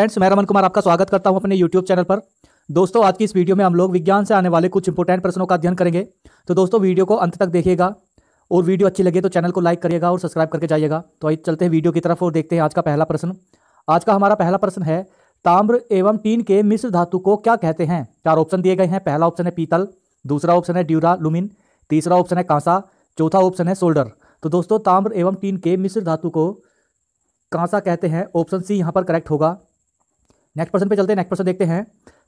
friends मैं रमन कुमार आपका स्वागत करता हूं अपने यूट्यूब चैनल पर दोस्तों आज की इस वीडियो में हम लोग विज्ञान से आने वाले कुछ इंपॉर्टेंट प्रश्नों का अध्ययन करेंगे तो दोस्तों वीडियो को अंत तक देखिएगा और वीडियो अच्छी लगे तो चैनल को लाइक करिएगा और सब्सक्राइब करके जाइएगा तो आइए चलते हैं वीडियो की तरफ और देखते हैं आज का पहला प्रश्न आज का हमारा पहला प्रश्न है ताम्र एवं टीन के मिश्र धातु को क्या कहते हैं चार ऑप्शन दिए गए हैं पहला ऑप्शन है पीतल दूसरा ऑप्शन है ड्यूरा लुमिन तीसरा ऑप्शन है कांसा चौथा ऑप्शन है सोल्डर तो दोस्तों ताम्र एवं टीन के मिश्र धातु को कांसा कहते हैं ऑप्शन सी यहाँ पर करेक्ट होगा नेक्स्ट प्रश्न पे चलते हैं नेक्स्ट प्रश्न देखते हैं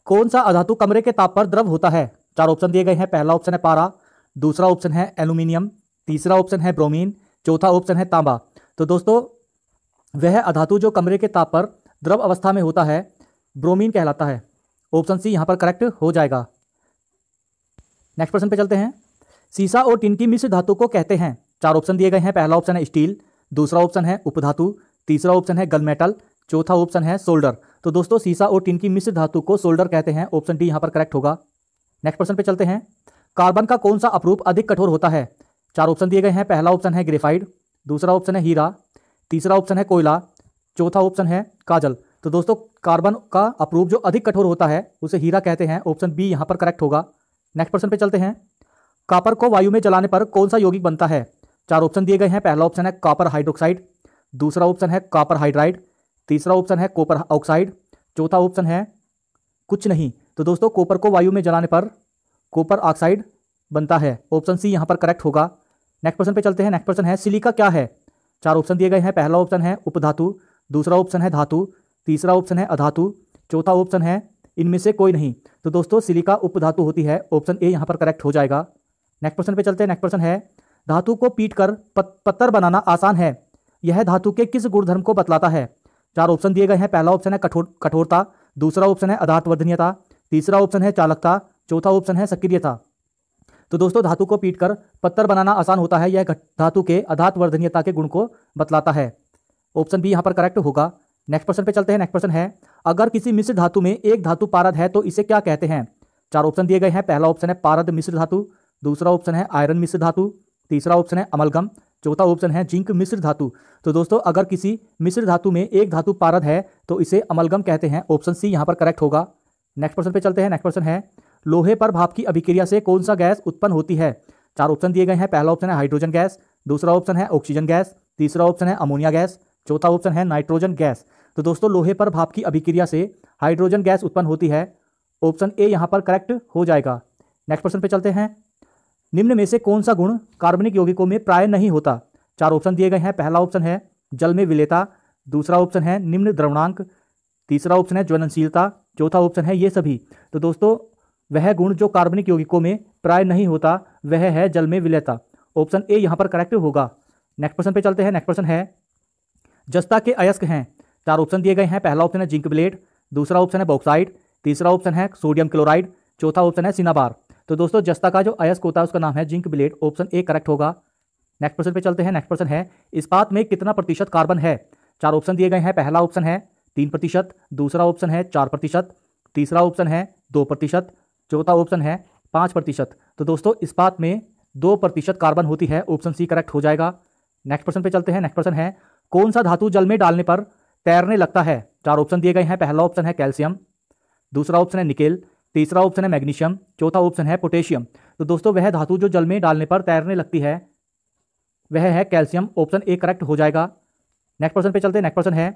कौन सा अधातु कमरे के ताप पर द्रव होता है चार ऑप्शन दिए गए हैं पहला ऑप्शन है पारा दूसरा ऑप्शन है एल्यूमिनियम तीसरा ऑप्शन है ब्रोमीन चौथा ऑप्शन है तांबा तो दोस्तों वह अधातु जो कमरे के ताप पर द्रव अवस्था में होता है ब्रोमीन कहलाता है ऑप्शन सी यहाँ पर करेक्ट हो जाएगा नेक्स्ट प्रश्न पे चलते हैं सीसा और टिन की मिश्र धातु को कहते हैं चार ऑप्शन दिए गए हैं पहला ऑप्शन है स्टील दूसरा ऑप्शन है उपधातु तीसरा ऑप्शन है गल मेटल चौथा ऑप्शन है सोल्डर तो दोस्तों सीसा और टिन की मिश्र धातु को सोल्डर कहते हैं ऑप्शन डी यहां पर करेक्ट होगा नेक्स्ट प्रश्न पे चलते हैं कार्बन का कौन सा अपरूप अधिक कठोर होता है चार ऑप्शन दिए गए हैं पहला ऑप्शन है ग्रेफाइड दूसरा ऑप्शन है हीरा तीसरा ऑप्शन है कोयला चौथा ऑप्शन है काजल तो दोस्तों कार्बन का अपरूप जो अधिक कठोर होता है उसे हीरा कहते हैं ऑप्शन बी यहाँ पर करेक्ट होगा नेक्स्ट प्रश्न पे चलते हैं कापर को वायु में जलाने पर कौन सा यौगिक बनता है चार ऑप्शन दिए गए हैं पहला ऑप्शन है कापर हाइड्रोक्साइड दूसरा ऑप्शन है कापर हाइड्राइड तीसरा ऑप्शन है कॉपर ऑक्साइड चौथा ऑप्शन है कुछ नहीं तो दोस्तों कॉपर को वायु में जलाने पर कॉपर ऑक्साइड बनता है ऑप्शन सी यहाँ पर करेक्ट होगा नेक्स्ट क्वेश्चन पे चलते हैं नेक्स्ट क्वेश्चन है सिलिका क्या है चार ऑप्शन दिए गए हैं पहला ऑप्शन है उपधातु दूसरा ऑप्शन है धातु तीसरा ऑप्शन है अधातु चौथा ऑप्शन है इनमें से कोई नहीं तो दोस्तों सिलिका उपधातु होती है ऑप्शन ए यहाँ पर करेक्ट हो जाएगा नेक्स्ट क्वेश्चन पे चलते हैं नेक्स्ट क्वेश्चन है धातु को पीट कर पत्थर बनाना आसान है यह धातु के किस गुणधर्म को बतलाता है चार ऑप्शन दिए गए हैं पहला ऑप्शन है कठोर कठोरता दूसरा ऑप्शन है अधातवर्धनीयता तीसरा ऑप्शन है चालकता चौथा ऑप्शन है सक्रियता तो दोस्तों धातु को पीट कर पत्थर बनाना आसान होता है यह धातु के अधातवर्धनीयता के गुण को बतलाता है ऑप्शन बी यहाँ पर करेक्ट होगा नेक्स्ट क्वेश्चन पे चलते हैं नेक्स्ट क्वेश्चन है अगर किसी मिश्र धातु में एक धातु पारद है तो इसे क्या कहते हैं चार ऑप्शन दिए गए हैं पहला ऑप्शन है पारद मिश्र धातु दूसरा ऑप्शन है आयरन मिश्र धातु तीसरा ऑप्शन है अमलगम चौथा ऑप्शन है जिंक मिश्र धातु तो दोस्तों अगर किसी मिश्र धातु में एक धातु पारद है तो इसे अमलगम कहते हैं ऑप्शन सी यहाँ पर करेक्ट होगा नेक्स्ट क्वेश्चन पे चलते हैं नेक्स्ट क्वेश्चन है लोहे पर भाप की अभिक्रिया से कौन सा गैस उत्पन्न होती है चार ऑप्शन दिए गए हैं पहला ऑप्शन है हाइड्रोजन गैस दूसरा ऑप्शन है ऑक्सीजन गैस तीसरा ऑप्शन है अमोनिया गैस चौथा ऑप्शन है नाइट्रोजन गैस तो दोस्तों लोहे पर भाप की अभिक्रिया से हाइड्रोजन गैस उत्पन्न होती है ऑप्शन ए यहाँ पर करेक्ट हो जाएगा नेक्स्ट प्रश्न पे चलते हैं निम्न में से कौन सा गुण कार्बनिक यौगिकों में प्राय नहीं होता चार ऑप्शन दिए गए हैं पहला ऑप्शन है जल में विलेता दूसरा ऑप्शन है निम्न द्रवणांक तीसरा ऑप्शन है ज्वलनशीलता चौथा ऑप्शन है ये सभी तो दोस्तों वह गुण जो कार्बनिक यौगिकों में प्राय नहीं होता वह है जल में विलेता ऑप्शन ए यहाँ पर करेक्ट होगा नेक्स्ट क्वेश्चन पे चलते हैं नेक्स्ट प्रश्न है जस्ता के अयस्क हैं चार ऑप्शन दिए गए हैं पहला ऑप्शन है जिंक ब्लेड दूसरा ऑप्शन है बॉक्साइड तीसरा ऑप्शन है सोडियम क्लोराइड चौथा ऑप्शन है सिनाबार तो दोस्तों जस्ता का जो अयस्क होता है उसका नाम है zinc blende option A correct होगा नेक्स्ट प्रश्न पे चलते हैं नेक्स्ट क्वेश्चन है इस्पात में कितना प्रतिशत कार्बन है चार ऑप्शन दिए गए हैं पहला ऑप्शन है तीन प्रतिशत दूसरा ऑप्शन है चार प्रतिशत तीसरा ऑप्शन है दो प्रतिशत चौथा ऑप्शन है पाँच प्रतिशत तो दोस्तों इस्पात में दो प्रतिशत कार्बन होती है ऑप्शन सी करेक्ट हो जाएगा नेक्स्ट प्रश्न पे चलते हैं नेक्स्ट प्रश्न है कौन सा धातु जल में डालने पर तैरने लगता है चार ऑप्शन दिए गए हैं पहला ऑप्शन है कैल्शियम दूसरा ऑप्शन है निकेल तीसरा ऑप्शन है मैग्नीशियम चौथा ऑप्शन है पोटेशियम तो दोस्तों वह धातु जो जल में डालने पर तैरने लगती है वह है कैल्शियम ऑप्शन ए करेक्ट हो जाएगा नेक्स्ट पर्सन पे चलते हैं नेक्स्ट पर्सन है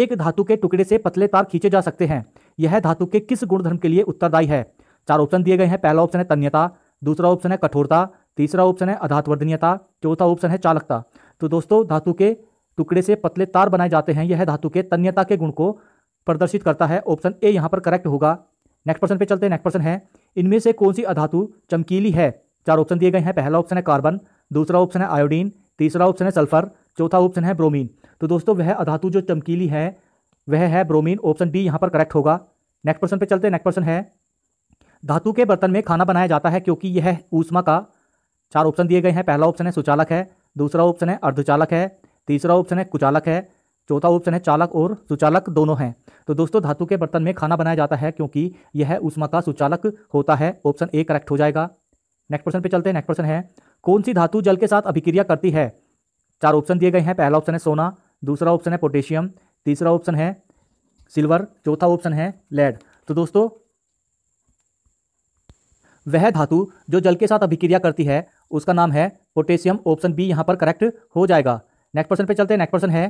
एक धातु के टुकड़े से पतले तार खींचे जा सकते हैं यह धातु के किस गुणधर्म के लिए उत्तरदायी है चार ऑप्शन दिए गए हैं पहला ऑप्शन है तन्यता दूसरा ऑप्शन है कठोरता तीसरा ऑप्शन है अधातवर्धनीयता चौथा ऑप्शन है चालकता तो दोस्तों धातु के टुकड़े से पतले तार बनाए जाते हैं यह धातु के तन्यता के गुण को प्रदर्शित करता है ऑप्शन ए यहाँ पर करेक्ट होगा नेक्स्ट पर्सन पे चलते हैं नेक्स्ट पर्सन है इनमें से कौन सी अधातु चमकीली है चार ऑप्शन दिए गए हैं पहला ऑप्शन है कार्बन दूसरा ऑप्शन है आयोडीन तीसरा ऑप्शन है सल्फर चौथा ऑप्शन है ब्रोमीन तो दोस्तों वह अधातु जो चमकीली है वह है ब्रोमीन ऑप्शन डी यहाँ पर करेक्ट होगा नेक्स्ट पर्सन पे चलते हैं नेक्स्ट पर्सन है धातु के बर्तन में खाना बनाया जाता है क्योंकि यह ऊष्मा का चार ऑप्शन दिए गए हैं पहला ऑप्शन है सुचालक है दूसरा ऑप्शन है अर्धचालक है तीसरा ऑप्शन है कुचालक है चौथा ऑप्शन है चालक और सुचालक दोनों हैं तो दोस्तों धातु के बर्तन में खाना बनाया जाता है क्योंकि यह उष्मा का सुचालक होता है ऑप्शन ए करेक्ट हो जाएगा नेक्स्ट प्रश्न पे चलते हैं नेक्स्ट प्रश्न है कौन सी धातु जल के साथ अभिक्रिया करती है चार ऑप्शन दिए गए हैं पहला ऑप्शन है सोना दूसरा ऑप्शन है पोटेशियम तीसरा ऑप्शन है सिल्वर चौथा ऑप्शन है लेड तो दोस्तों वह धातु जो जल के साथ अभिक्रिया करती है उसका नाम है पोटेशियम ऑप्शन बी यहाँ पर करेक्ट हो जाएगा नेक्स्ट प्रश्न पे चलते हैं नेक्स्ट प्रश्न है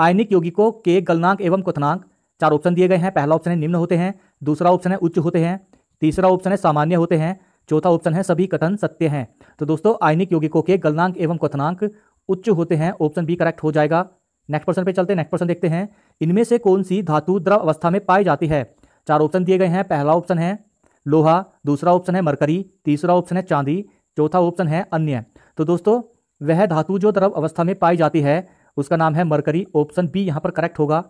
आयनिक यौगिकों के गलनांक एवं क्वथनांक चार ऑप्शन दिए गए हैं पहला ऑप्शन है निम्न होते हैं दूसरा ऑप्शन है उच्च होते हैं तीसरा ऑप्शन है सामान्य होते हैं चौथा ऑप्शन है सभी कथन सत्य हैं तो दोस्तों आयनिक यौगिकों के गलनांक एवं क्वथनांक उच्च होते हैं ऑप्शन बी करेक्ट हो जाएगा नेक्स्ट पर्सन पे चलते हैं नेक्स्ट पर्सन देखते हैं इनमें से कौन सी धातु द्रव अवस्था में पाई जाती है चार ऑप्शन दिए गए हैं पहला ऑप्शन है लोहा दूसरा ऑप्शन है मरकरी तीसरा ऑप्शन है चांदी चौथा ऑप्शन है अन्य तो दोस्तों वह धातु जो द्रव अवस्था में पाई जाती है उसका नाम है मरकरी ऑप्शन बी यहाँ पर करेक्ट होगा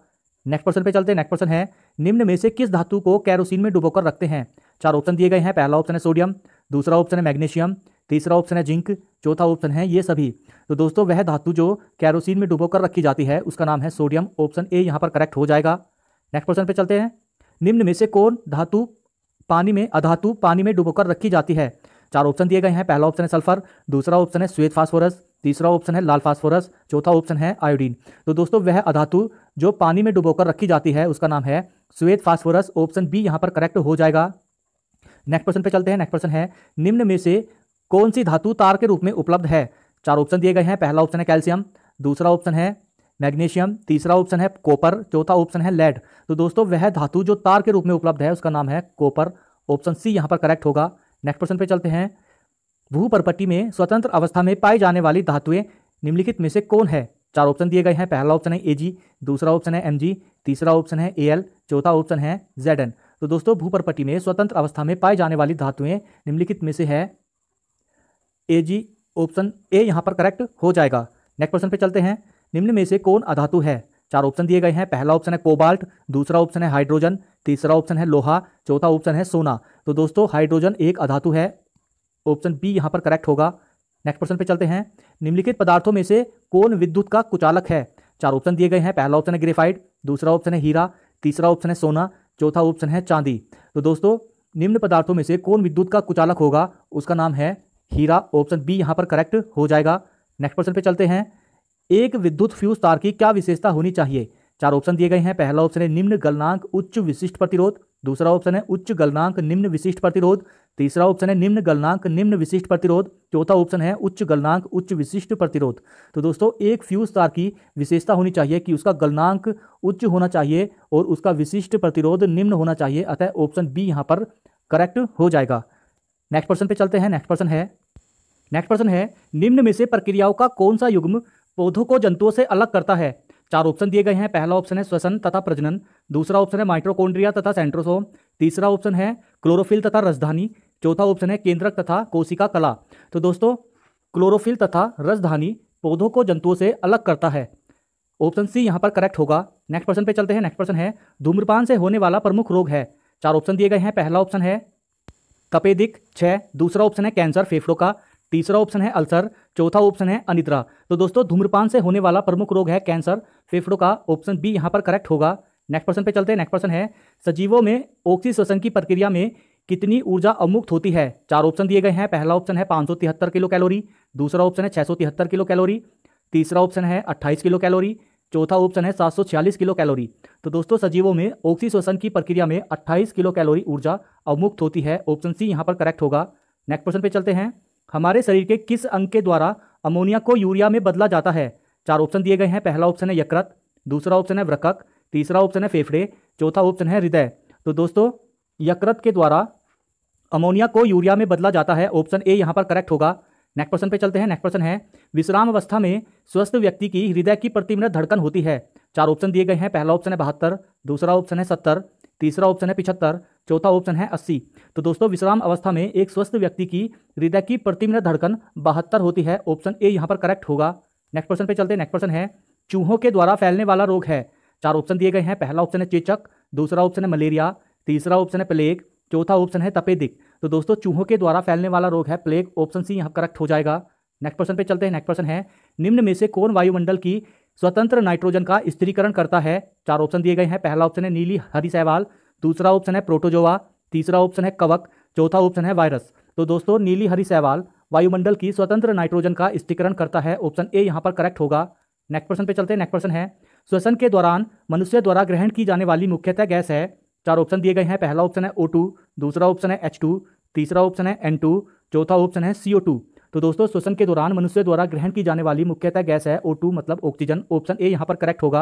नेक्स्ट क्वेश्चन पे चलते हैं नेक्स्ट प्रश्न है निम्न में से किस धातु को कैरोसिन में डुबोकर रखते हैं चार ऑप्शन दिए गए हैं पहला ऑप्शन है सोडियम दूसरा ऑप्शन है मैग्नीशियम तीसरा ऑप्शन है जिंक चौथा ऑप्शन है ये सभी तो दोस्तों वह धातु जो कैरोसिन में डुबोकर रखी जाती है उसका नाम है सोडियम ऑप्शन ए यहाँ पर करेक्ट हो जाएगा नेक्स्ट क्वेश्चन पे चलते हैं निम्न में से कौन धातु पानी में अधातु पानी में डुबोकर रखी जाती है चार ऑप्शन दिए गए हैं पहला ऑप्शन है सल्फर दूसरा ऑप्शन है श्वेत फास्फोरस तीसरा ऑप्शन है लाल फास्फोरस चौथा ऑप्शन है आयोडीन तो दोस्तों वह अधातु जो पानी में डुबोकर रखी जाती है उसका नाम है श्वेत फास्फोरस ऑप्शन बी यहाँ पर करेक्ट हो जाएगा नेक्स्ट क्वेश्चन पे चलते हैं नेक्स्ट क्वेश्चन है निम्न में से कौन सी धातु तार के रूप में उपलब्ध है चार ऑप्शन दिए गए हैं पहला ऑप्शन है कैल्शियम दूसरा ऑप्शन है मैग्नीशियम तीसरा ऑप्शन है कॉपर चौथा ऑप्शन है लेड तो दोस्तों वह धातु जो तार के रूप में उपलब्ध है उसका नाम है कॉपर ऑप्शन सी यहां पर करेक्ट होगा नेक्स्ट क्वेश्चन पे चलते हैं भूपरपट्टी में स्वतंत्र अवस्था में पाई जाने वाली धातुएं निम्नलिखित में से कौन है चार ऑप्शन दिए गए हैं पहला ऑप्शन है ए दूसरा ऑप्शन है एम तीसरा ऑप्शन है ए चौथा ऑप्शन है जेड तो दोस्तों भूपरपट्टी में स्वतंत्र अवस्था में पाई जाने वाली धातुएं निम्नलिखित में से है ए ऑप्शन ए यहाँ पर करेक्ट हो जाएगा नेक्स्ट क्वेश्चन पे चलते हैं निम्न में से कौन अधातु है चार ऑप्शन दिए गए हैं पहला ऑप्शन है कोबाल्ट दूसरा ऑप्शन है हाइड्रोजन तीसरा ऑप्शन है लोहा चौथा ऑप्शन है सोना तो दोस्तों हाइड्रोजन एक अधातु है ऑप्शन बी यहाँ पर करेक्ट होगा नेक्स्ट क्वेश्चन पे चलते हैं निम्नलिखित पदार्थों में से कौन विद्युत का कुचालक है चार ऑप्शन दिए गए हैं पहला ऑप्शन है ग्रेफाइड दूसरा ऑप्शन है हीरा तीसरा ऑप्शन है सोना चौथा ऑप्शन है चांदी तो दोस्तों निम्न पदार्थों में से कौन विद्युत का कुचालक होगा उसका नाम है हीरा ऑप्शन बी यहाँ पर करेक्ट हो जाएगा नेक्स्ट क्वेश्चन पे चलते हैं एक विद्युत फ्यूज तार की क्या विशेषता होनी चाहिए चार ऑप्शन दिए गए हैं पहला ऑप्शन है निम्न गलनांक उच्च विशिष्ट प्रतिरोध दूसरा ऑप्शन है उच्च गलनांक निम्न विशिष्ट प्रतिरोध तीसरा ऑप्शन है निम्न गलनांक निम्न विशिष्ट प्रतिरोध चौथा ऑप्शन है उच्च गलनांक उच्च विशिष्ट प्रतिरोध तो दोस्तों एक फ्यूज तार की विशेषता होनी चाहिए कि उसका गलनांक उच्च होना चाहिए और उसका विशिष्ट प्रतिरोध निम्न होना चाहिए अतः ऑप्शन बी यहाँ पर करेक्ट हो जाएगा नेक्स्ट पर्सन पे चलते हैं नेक्स्ट पर्सन है नेक्स्ट पर्सन है निम्न में से प्रक्रियाओं का कौन सा युग्म पौधों को जंतुओं से अलग करता है चार ऑप्शन दिए गए हैं पहला ऑप्शन है श्वसन तथा प्रजनन दूसरा ऑप्शन है माइट्रोकोन्ड्रिया तथा सेंट्रोसोम तीसरा ऑप्शन है क्लोरोफिल तथा रसधानी चौथा ऑप्शन है केंद्रक तथा कोशिका कला तो दोस्तों क्लोरोफिल तथा रसधानी पौधों को जंतुओं से अलग करता है ऑप्शन सी यहाँ पर करेक्ट होगा नेक्स्ट पर्सन पे चलते हैं नेक्स्ट पर्सन है धूम्रपान से होने वाला प्रमुख रोग है चार ऑप्शन दिए गए हैं पहला ऑप्शन है कपेदिक छः दूसरा ऑप्शन है कैंसर फेफड़ों का तीसरा ऑप्शन है अल्सर चौथा ऑप्शन है अनिद्रा तो दोस्तों धूम्रपान से होने वाला प्रमुख रोग है कैंसर फेफड़ों का ऑप्शन बी यहाँ पर करेक्ट होगा नेक्स्ट पर्सन पे चलते हैं नेक्स्ट पर्सन है सजीवों में ऑक्सीश्वसन की प्रक्रिया में कितनी ऊर्जा अमुक्त होती है चार ऑप्शन दिए गए हैं पहला ऑप्शन है पाँच किलो कैलोरी दूसरा ऑप्शन है छः किलो कैलोरी तीसरा ऑप्शन है अट्ठाईस किलो कैलोरी चौथा ऑप्शन है सात किलो कैलोरी तो दोस्तों सजीवों में ऑक्सीश्वसन की प्रक्रिया में अट्ठाईस किलो कैलोरी ऊर्जा अवमुक्त होती है ऑप्शन सी यहाँ पर करेक्ट होगा नेक्स्ट प्रश्न पे चलते हैं हमारे शरीर के किस अंग के द्वारा अमोनिया को यूरिया में बदला जाता है चार ऑप्शन दिए गए हैं पहला ऑप्शन है यकृत दूसरा ऑप्शन है वृकक तीसरा ऑप्शन है फेफड़े चौथा ऑप्शन है हृदय तो दोस्तों यकृत के द्वारा अमोनिया को यूरिया में बदला जाता है ऑप्शन ए यहाँ पर करेक्ट होगा नेक्स्ट क्वेश्चन पे चलते हैं नेक्स्ट क्वेश्चन है विश्राम अवस्था में स्वस्थ व्यक्ति की हृदय की प्रति मिनट धड़कन होती है चार ऑप्शन दिए गए हैं पहला ऑप्शन है बहत्तर दूसरा ऑप्शन है सत्तर तीसरा ऑप्शन है पिछहत्तर चौथा ऑप्शन है अस्सी तो दोस्तों विश्राम अवस्था में एक स्वस्थ व्यक्ति की हृदय की प्रति मिनट धड़कन बहत्तर होती है ऑप्शन ए यहाँ पर करेक्ट होगा नेक्स्ट प्रश्न पे चलते हैं नेक्स्ट प्रश्न है चूहों के द्वारा फैलने वाला रोग है चार ऑप्शन दिए गए हैं पहला ऑप्शन है चेचक दूसरा ऑप्शन है मलेरिया तीसरा ऑप्शन है प्लेग चौथा ऑप्शन है तपेदिक तो दोस्तों चूहों के द्वारा फैलने वाला रोग है प्लेग ऑप्शन सी यहाँ करेक्ट हो जाएगा नेक्स्ट प्रश्न पे चलते हैं नेक्स्ट क्वेश्चन है निम्न में से कौन वायुमंडल की स्वतंत्र नाइट्रोजन का स्त्रीकरण करता है चार ऑप्शन दिए गए हैं पहला ऑप्शन है नीली हरी सहवाल दूसरा ऑप्शन है प्रोटोजोवा तीसरा ऑप्शन है कवक चौथा ऑप्शन है वायरस तो दोस्तों नीली हरी सहवाल वायुमंडल की स्वतंत्र नाइट्रोजन का स्त्रीकरण करता है ऑप्शन ए यहाँ पर करेक्ट होगा नेक्स्ट पर्सन पे चलते हैं नेक्स्ट पर्सन है श्वसन के दौरान मनुष्य द्वारा ग्रहण की जाने वाली मुख्यतः गैस है चार ऑप्शन दिए गए हैं पहला ऑप्शन है ओ दूसरा ऑप्शन है एच तीसरा ऑप्शन है एन चौथा ऑप्शन है टू तो दोस्तों श्वसन के दौरान मनुष्य द्वारा ग्रहण की जाने वाली मुख्यतः गैस है ओ मतलब ऑक्सीजन ऑप्शन ए यहाँ पर करेक्ट होगा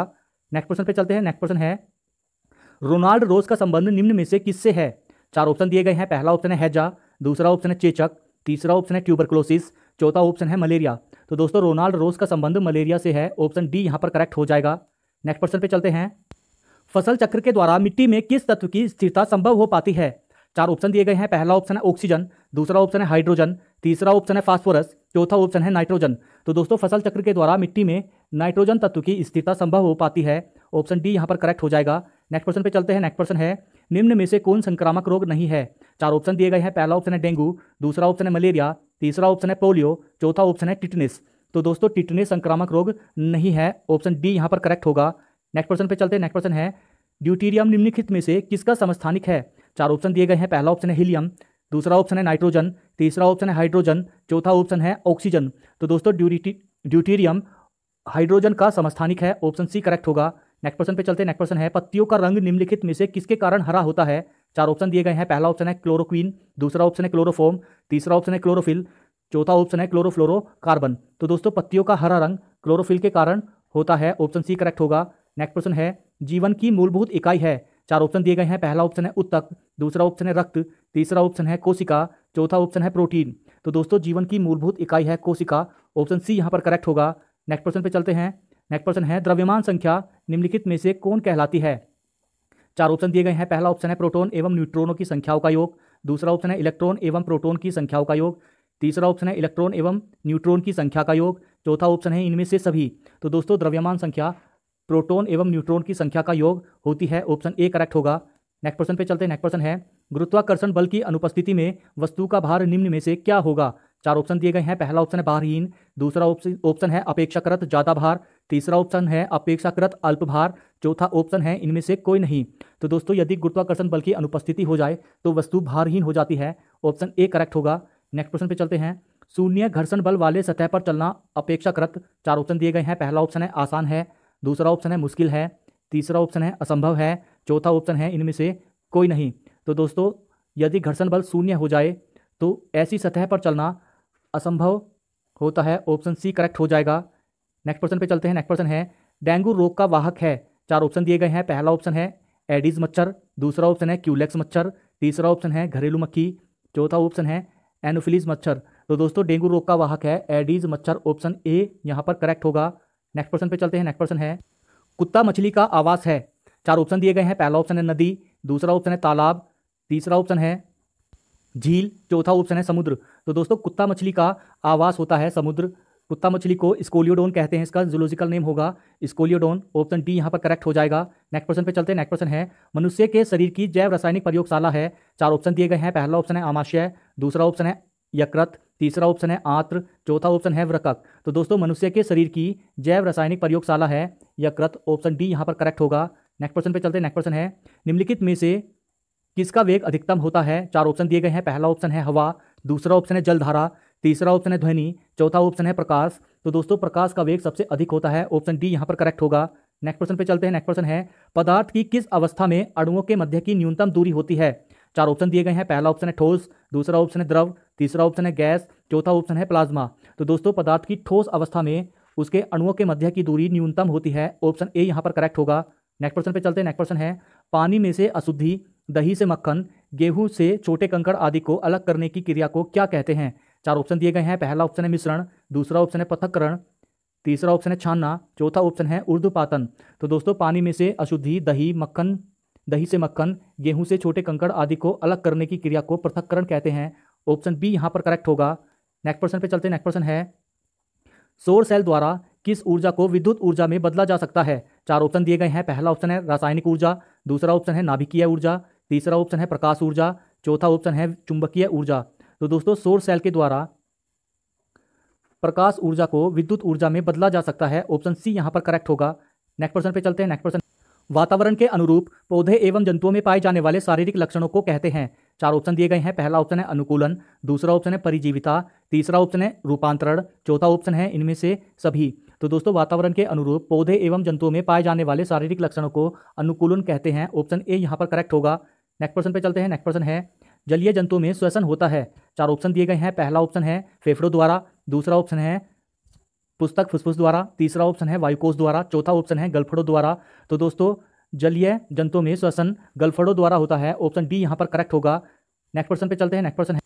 नेक्स्ट क्वेश्चन पे चलते हैं नेक्स्ट क्वेश्चन है रोनाल्ड रोज का संबंध निम्न में से किससे है चार ऑप्शन दिए गए हैं पहला ऑप्शन है हैजा दूसरा ऑप्शन है चेचक तीसरा ऑप्शन है ट्यूबरक्लोसिस चौथा ऑप्शन है मलेरिया तो दोस्तों रोनाल्ड रोज का संबंध मलेरिया से है ऑप्शन डी यहाँ पर करेक्ट हो जाएगा नेक्स्ट क्वेश्चन पे चलते हैं फसल चक्र के द्वारा मिट्टी में किस तत्व की स्थिरता संभव हो पाती है चार ऑप्शन दिए गए हैं पहला ऑप्शन है ऑक्सीजन दूसरा ऑप्शन है हाइड्रोजन तीसरा ऑप्शन है फास्फोरस चौथा ऑप्शन है नाइट्रोजन तो दोस्तों फसल चक्र के द्वारा मिट्टी में नाइट्रोजन तत्व की स्थिरता संभव हो पाती है ऑप्शन डी यहाँ पर करेक्ट हो जाएगा नेक्स्ट क्वेश्चन पे चलते हैं नेक्स्ट क्वेश्चन है निम्न में से कौन संक्रामक रोग नहीं है चार ऑप्शन दिए गए हैं पहला ऑप्शन है डेंगू दूसरा ऑप्शन है मलेरिया तीसरा ऑप्शन है पोलियो चौथा ऑप्शन है टिटनेस तो दोस्तों टिटनेस संक्रामक रोग नहीं है ऑप्शन डी यहाँ पर करेक्ट होगा नेक्स्ट क्वेश्चन पे चलते हैं नेक्स्ट क्वेश्चन है ड्यूटीरियम निम्नलिखित में से किसका समस्थानिक है चार ऑप्शन दिए गए हैं पहला ऑप्शन है हीलियम दूसरा ऑप्शन है नाइट्रोजन तीसरा ऑप्शन है हाइड्रोजन चौथा ऑप्शन है ऑक्सीजन तो दोस्तों ड्यूरिटी ड्यूटीरियम हाइड्रोजन का समस्थानिक है ऑप्शन सी करेक्ट होगा नेक्स्ट पर्सन पे चलते हैं नेक्स्ट पर्सन है पत्तियों का रंग निम्नलिखित में से किसके कारण हरा होता है चार ऑप्शन दिए गए हैं पहला ऑप्शन है क्लोरोक्वीन दूसरा ऑप्शन है क्लोरोफॉर्म तीसरा ऑप्शन है क्लोरोफिल चौथा ऑप्शन है क्लोरोफ्लोरो कार्बन तो दोस्तों पत्तियों का हरा रंग क्लोरोफिल के कारण होता है ऑप्शन सी करेक्ट होगा नेक्स्ट प्रश्न है जीवन की मूलभूत इकाई है चार ऑप्शन दिए गए हैं पहला ऑप्शन है उत्तक दूसरा ऑप्शन है रक्त तीसरा ऑप्शन है कोशिका चौथा ऑप्शन है प्रोटीन तो दोस्तों जीवन की मूलभूत इकाई है कोशिका ऑप्शन सी यहाँ पर करेक्ट होगा नेक्स्ट प्रश्न पे चलते हैं नेक्स्ट प्रश्न है द्रव्यमान संख्या निम्नलिखित में से कौन कहलाती है चार ऑप्शन दिए गए हैं पहला ऑप्शन है प्रोटोन एवं न्यूट्रॉनों की संख्याओं का योग दूसरा ऑप्शन है इलेक्ट्रॉन एवं प्रोटोन की संख्याओं का योग तीसरा ऑप्शन है इलेक्ट्रॉन एवं न्यूट्रॉन की संख्या का योग चौथा ऑप्शन है इनमें से सभी तो दोस्तों द्रव्यमान संख्या प्रोटोन एवं न्यूट्रॉन की संख्या का योग होती है ऑप्शन ए करेक्ट होगा नेक्स्ट प्रश्न पे चलते हैं नेक्स्ट प्रश्न है गुरुत्वाकर्षण बल की अनुपस्थिति में वस्तु का भार निम्न में से क्या होगा चार ऑप्शन दिए गए हैं पहला ऑप्शन है भारहीन दूसरा ऑप्शन है अपेक्षाकृत ज्यादा भार तीसरा ऑप्शन है अपेक्षाकृत अल्प भार चौथा ऑप्शन है इनमें से कोई नहीं तो दोस्तों यदि गुरुत्वाकर्षण बल की अनुपस्थिति हो जाए तो वस्तु भारहीन हो जाती है ऑप्शन ए करेक्ट होगा नेक्स्ट क्वेश्चन पे चलते हैं शून्य घर्षण बल वाले सतह पर चलना अपेक्षाकृत चार ऑप्शन दिए गए हैं पहला ऑप्शन है आसान है दूसरा ऑप्शन है मुश्किल है तीसरा ऑप्शन है असंभव है चौथा ऑप्शन है इनमें से कोई नहीं तो दोस्तों यदि घर्षण बल शून्य हो जाए तो ऐसी सतह पर चलना असंभव होता है ऑप्शन सी करेक्ट हो जाएगा नेक्स्ट प्रश्न पे चलते हैं नेक्स्ट प्रश्न है डेंगू रोग का वाहक है चार ऑप्शन दिए गए हैं पहला ऑप्शन है एडिज मच्छर दूसरा ऑप्शन है क्यूलेक्स मच्छर तीसरा ऑप्शन है घरेलू मक्खी चौथा ऑप्शन है एनोफिलीज मच्छर तो दोस्तों डेंगू रोग का वाहक है एडीज मच्छर ऑप्शन ए यहाँ पर करेक्ट होगा नेक्स्ट प्रश्न पे चलते हैं नेक्स्ट प्रश्न है कुत्ता मछली का आवास है चार ऑप्शन दिए गए हैं पहला ऑप्शन है नदी दूसरा ऑप्शन है तालाब तीसरा ऑप्शन है झील चौथा ऑप्शन है समुद्र तो दोस्तों कुत्ता मछली का आवास होता है समुद्र कुत्ता मछली को स्कोलियोडोन कहते हैं इसका जूलॉजिकल नेम होगा स्कोलियोडोन ऑप्शन डी यहाँ पर करेक्ट हो जाएगा नेक्स्ट क्वेश्चन पे चलते हैं नेक्स्ट क्वेश्चन है मनुष्य के शरीर की जैव रासायनिक प्रयोगशाला है चार ऑप्शन दिए गए हैं पहला ऑप्शन है आमाशय दूसरा ऑप्शन है यकृत तीसरा ऑप्शन है आत्र चौथा ऑप्शन है व्रकक तो दोस्तों मनुष्य के शरीर की जैव रासायनिक प्रयोगशाला है यकृत ऑप्शन डी यहाँ पर करेक्ट होगा नेक्स्ट क्वेश्चन पे चलते हैं नेक्स्ट क्वेश्चन है निम्नलिखित में से किसका वेग अधिकतम होता है चार ऑप्शन दिए गए हैं पहला ऑप्शन है हवा दूसरा ऑप्शन है जलधारा तीसरा ऑप्शन है ध्वनि चौथा ऑप्शन है प्रकाश तो दोस्तों प्रकाश का वेग सबसे अधिक होता है ऑप्शन डी यहाँ पर करेक्ट होगा नेक्स्ट क्वेश्चन पे चलते हैं नेक्स्ट क्वेश्चन है पदार्थ की किस अवस्था में अणुओं के मध्य की न्यूनतम दूरी होती है चार ऑप्शन दिए गए हैं पहला ऑप्शन है ठोस दूसरा ऑप्शन है द्रव तीसरा ऑप्शन है गैस चौथा ऑप्शन है प्लाज्मा तो दोस्तों पदार्थ की ठोस अवस्था में उसके अणुओं के मध्य की दूरी न्यूनतम होती है ऑप्शन ए यहाँ पर करेक्ट होगा नेक्स्ट क्वेश्चन पे चलते हैं नेक्स्ट क्वेश्चन है पानी में से अशुद्धि दही से मक्खन गेहूं से छोटे कंकड़ आदि को अलग करने की क्रिया को क्या कहते हैं चार ऑप्शन दिए गए हैं पहला ऑप्शन है मिश्रण दूसरा ऑप्शन है पृथककरण तीसरा ऑप्शन है छानना चौथा ऑप्शन है उर्दुपातन तो दोस्तों पानी में से अशुद्धि दही मक्खन दही से मक्खन गेहूं से छोटे कंकड़ आदि को अलग करने की क्रिया को पृथककरण कहते हैं ऑप्शन बी यहाँ पर करेक्ट होगा नेक्स्ट पर्सन पे चलते हैं नेक्स्ट पर्सन है सोर सेल द्वारा किस ऊर्जा को विद्युत ऊर्जा में बदला जा सकता है चार ऑप्शन दिए गए हैं पहला ऑप्शन है रासायनिक ऊर्जा दूसरा ऑप्शन है नाभिकीय ऊर्जा तीसरा ऑप्शन है प्रकाश ऊर्जा चौथा ऑप्शन है चुंबकीय ऊर्जा तो दोस्तों सौर सेल के द्वारा प्रकाश ऊर्जा को विद्युत ऊर्जा में बदला जा सकता है ऑप्शन सी यहाँ पर करेक्ट होगा नेक्स्ट पर्सन पे चलते हैं नेक्स्ट पर्सन वातावरण के अनुरूप पौधे एवं जंतुओं में पाए जाने वाले शारीरिक लक्षणों को कहते हैं चार ऑप्शन दिए गए हैं पहला ऑप्शन है अनुकूलन दूसरा ऑप्शन है परिजीविता तीसरा ऑप्शन है रूपांतरण चौथा ऑप्शन है इनमें से सभी तो दोस्तों वातावरण के अनुरूप पौधे एवं जंतुओं में पाए जाने वाले शारीरिक लक्षणों को अनुकूलन कहते हैं ऑप्शन ए यहाँ पर करेक्ट होगा नेक्स्ट पर्सन पे चलते हैं नेक्स्ट पर्सन है जलीय जंतुओं में श्वसन होता है चार ऑप्शन दिए गए हैं पहला ऑप्शन है फेफड़ों द्वारा दूसरा ऑप्शन है पुस्तक फुसफुस द्वारा तीसरा ऑप्शन है वायुकोश द्वारा चौथा ऑप्शन है गलफड़ों द्वारा तो दोस्तों जलीय जंतुओं में श्वसन गलफड़ों द्वारा होता है ऑप्शन बी यहाँ पर करेक्ट होगा नेक्स्ट पर्सन पे चलते हैं नेक्स्ट पर्सन है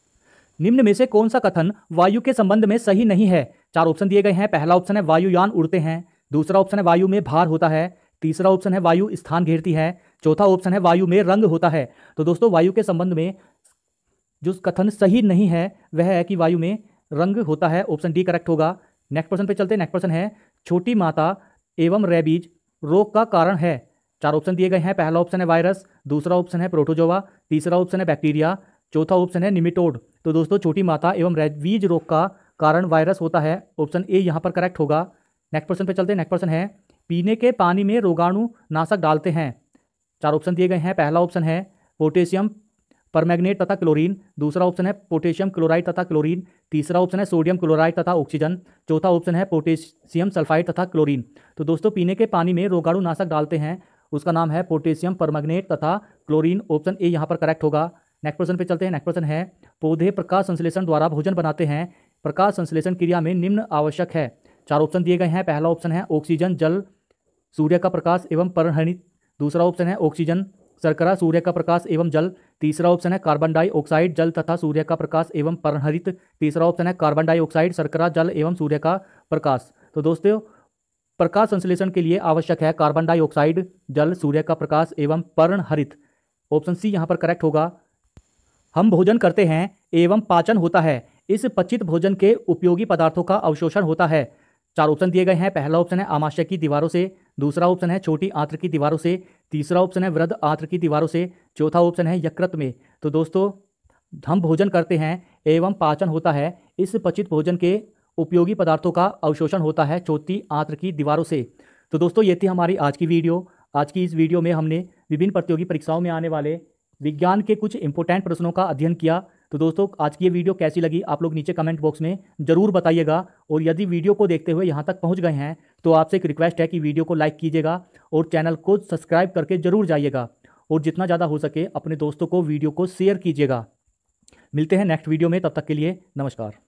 निम्न में से कौन सा कथन वायु के संबंध में सही नहीं है चार ऑप्शन दिए गए हैं पहला ऑप्शन है वायुयान उड़ते हैं दूसरा ऑप्शन है वायु में भार होता है तीसरा ऑप्शन है वायु स्थान घेरती है चौथा ऑप्शन है वायु में रंग होता है तो दोस्तों वायु के संबंध में जो कथन सही नहीं है वह है कि वायु में रंग होता है ऑप्शन डी करेक्ट होगा नेक्स्ट पर्सन पे चलते हैं नेक्स्ट पर्सन है छोटी माता एवं रेबीज रोग का कारण है चार ऑप्शन दिए गए हैं पहला ऑप्शन है वायरस दूसरा ऑप्शन है प्रोटोजोवा तीसरा ऑप्शन है बैक्टीरिया चौथा ऑप्शन है निमिटोड तो दोस्तों छोटी माता एवं रेबीज रोग का कारण वायरस होता है ऑप्शन ए यहाँ पर करेक्ट होगा नेक्स्ट पर्सन पे चलते हैं नेक्स्ट पर्सन है पीने के पानी में रोगाणु नाशक डालते हैं चार ऑप्शन दिए गए हैं पहला ऑप्शन है पोटेशियम परमैग्नेट तथा क्लोरीन दूसरा ऑप्शन है पोटेशियम क्लोराइड तथा क्लोरीन तीसरा ऑप्शन है सोडियम क्लोराइड तथा ऑक्सीजन चौथा ऑप्शन है पोटेशियम सल्फाइड तथा क्लोरीन तो दोस्तों पीने के पानी में रोगाणु नाशक डालते हैं उसका नाम है पोटेशियम परमैग्नेट तथा क्लोरीन ऑप्शन ए यहाँ पर करेक्ट होगा नेक्स्ट क्वेश्चन पे चलते हैं नेक्स्ट क्वेश्चन है पौधे प्रकाश संश्लेषण द्वारा भोजन बनाते हैं प्रकाश संश्लेषण क्रिया में निम्न आवश्यक है चार ऑप्शन दिए गए हैं पहला ऑप्शन है ऑक्सीजन जल सूर्य का प्रकाश एवं परहणित दूसरा ऑप्शन है ऑक्सीजन सरकरा सूर्य का प्रकाश एवं जल तीसरा ऑप्शन है कार्बन डाइऑक्साइड जल तथा सूर्य का प्रकाश एवं परहरित तीसरा ऑप्शन है कार्बन डाइऑक्साइड सरकरा जल एवं सूर्य का प्रकाश तो दोस्तों प्रकाश संश्लेषण के लिए आवश्यक है कार्बन डाइऑक्साइड जल सूर्य का प्रकाश एवं पर्णहरित ऑप्शन सी यहाँ पर करेक्ट होगा हम भोजन करते हैं एवं पाचन होता है इस पचित भोजन के उपयोगी पदार्थों का अवशोषण होता है चार ऑप्शन दिए गए हैं पहला ऑप्शन है आमाशय की दीवारों से दूसरा ऑप्शन है छोटी आंत्र की दीवारों से तीसरा ऑप्शन है वृद्ध आंत्र की दीवारों से चौथा ऑप्शन है यकृत में तो दोस्तों हम भोजन करते हैं एवं पाचन होता है इस पचित भोजन के उपयोगी पदार्थों का अवशोषण होता है चौथी आंत्र की दीवारों से तो दोस्तों ये थी हमारी आज की वीडियो आज की इस वीडियो में हमने विभिन्न प्रतियोगी परीक्षाओं में आने वाले विज्ञान के कुछ इंपॉर्टेंट प्रश्नों का अध्ययन किया तो दोस्तों आज की ये वीडियो कैसी लगी आप लोग नीचे कमेंट बॉक्स में ज़रूर बताइएगा और यदि वीडियो को देखते हुए यहाँ तक पहुँच गए हैं तो आपसे एक रिक्वेस्ट है कि वीडियो को लाइक कीजिएगा और चैनल को सब्सक्राइब करके ज़रूर जाइएगा और जितना ज़्यादा हो सके अपने दोस्तों को वीडियो को शेयर कीजिएगा मिलते हैं नेक्स्ट वीडियो में तब तक के लिए नमस्कार